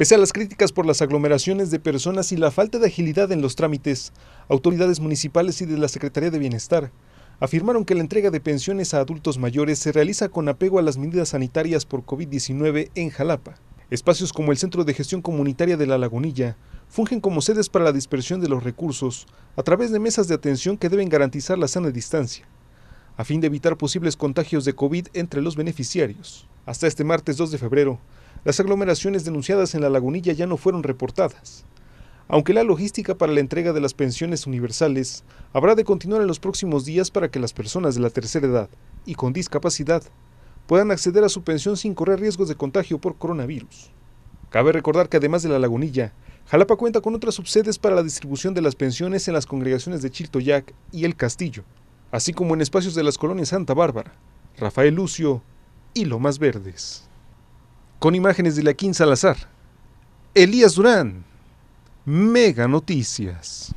Pese a las críticas por las aglomeraciones de personas y la falta de agilidad en los trámites, autoridades municipales y de la Secretaría de Bienestar afirmaron que la entrega de pensiones a adultos mayores se realiza con apego a las medidas sanitarias por COVID-19 en Jalapa. Espacios como el Centro de Gestión Comunitaria de la Lagunilla fungen como sedes para la dispersión de los recursos a través de mesas de atención que deben garantizar la sana distancia, a fin de evitar posibles contagios de COVID entre los beneficiarios. Hasta este martes 2 de febrero, las aglomeraciones denunciadas en la lagunilla ya no fueron reportadas. Aunque la logística para la entrega de las pensiones universales habrá de continuar en los próximos días para que las personas de la tercera edad y con discapacidad puedan acceder a su pensión sin correr riesgos de contagio por coronavirus. Cabe recordar que además de la lagunilla, Jalapa cuenta con otras subsedes para la distribución de las pensiones en las congregaciones de Chiltoyac y El Castillo, así como en espacios de las colonias Santa Bárbara, Rafael Lucio y Lomas Verdes con imágenes de la Salazar. Elías Durán, Mega Noticias.